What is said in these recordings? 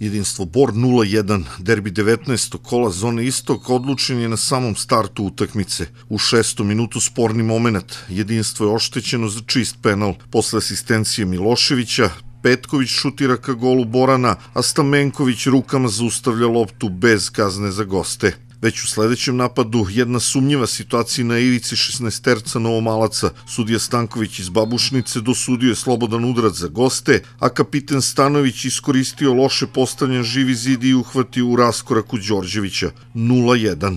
Jedinstvo Bor 0-1, derbi 19. kola zone Istok odlučen je na samom startu utakmice. U šestom minutu sporni moment, jedinstvo je oštećeno za čist penal. Posle asistencije Miloševića, Petković šutira ka golu Borana, a Stamenković rukama zaustavlja loptu bez kazne za goste. Već u sledećem napadu jedna sumnjiva situacija na ivici 16 terca Novomalaca. Sudija Stanković iz Babušnice dosudio je slobodan udrat za goste, a kapiten Stanović iskoristio loše postavljen živi zid i uhvatio u raskoraku Đorđevića 0-1.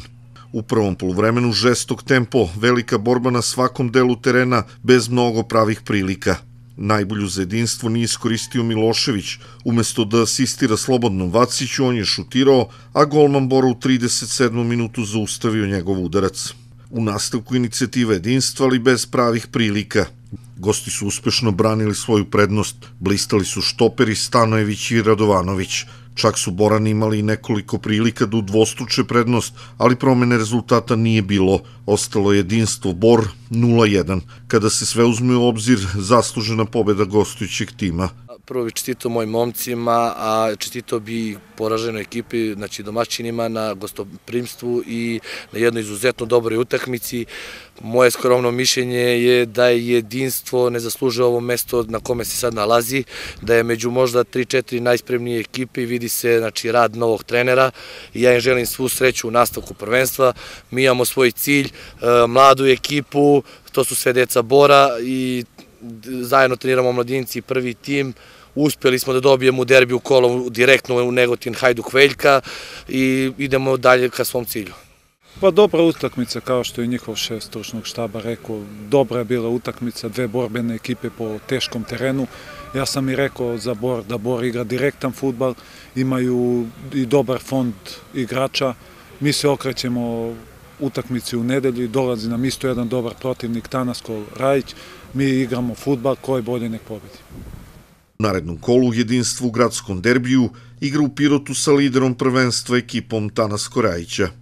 U prvom poluvremenu žestok tempo, velika borba na svakom delu terena bez mnogo pravih prilika. Najbolju za jedinstvo nije iskoristio Milošević. Umesto da asistira slobodnom Vaciću, on je šutirao, a golman Bora u 37. minutu zaustavio njegov udarac. U nastavku inicijativa jedinstva, ali bez pravih prilika – Gosti su uspešno branili svoju prednost, blistali su Štoperi, Stanojević i Radovanović. Čak su Borani imali nekoliko prilika da udvostruče prednost, ali promene rezultata nije bilo. Ostalo je jedinstvo Bor 0-1, kada se sve uzme u obzir zaslužena pobeda gostujućeg tima prvo bi čestito mojim momcima, a čestito bi poraženoj ekipi, znači domaćinima na gostoprimstvu i na jednoj izuzetno dobroj utakmici. Moje skromno mišljenje je da je jedinstvo ne zaslužuje ovo mesto na kome se sad nalazi, da je među možda 3-4 najspremnije ekipe i vidi se znači, rad novog trenera i ja im želim svu sreću u nastavku prvenstva. Mi imamo svoj cilj, e, mladu ekipu, to su sve deca Bora i zajedno treniramo mladinci i prvi tim uspeli smo da dobijemo derbi u kolom direktno u Negotin Hajduk Veljka i idemo dalje ka svom cilju. Pa dobra utakmica, kao što je njihov šef stručnog štaba rekao, dobra je bila utakmica, dve borbene ekipe po teškom terenu. Ja sam i rekao za Bor da Bor igra direktan futbal, imaju i dobar fond igrača. Mi se okrećemo utakmici u nedelji, dolazi nam isto jedan dobar protivnik Tanasko Rajić, mi igramo futbal, ko je bolje nek pobedi narednom kolu jedinstvu u gradskom derbiju igra u Pirotu sa liderom prvenstva ekipom Tanas Korajića.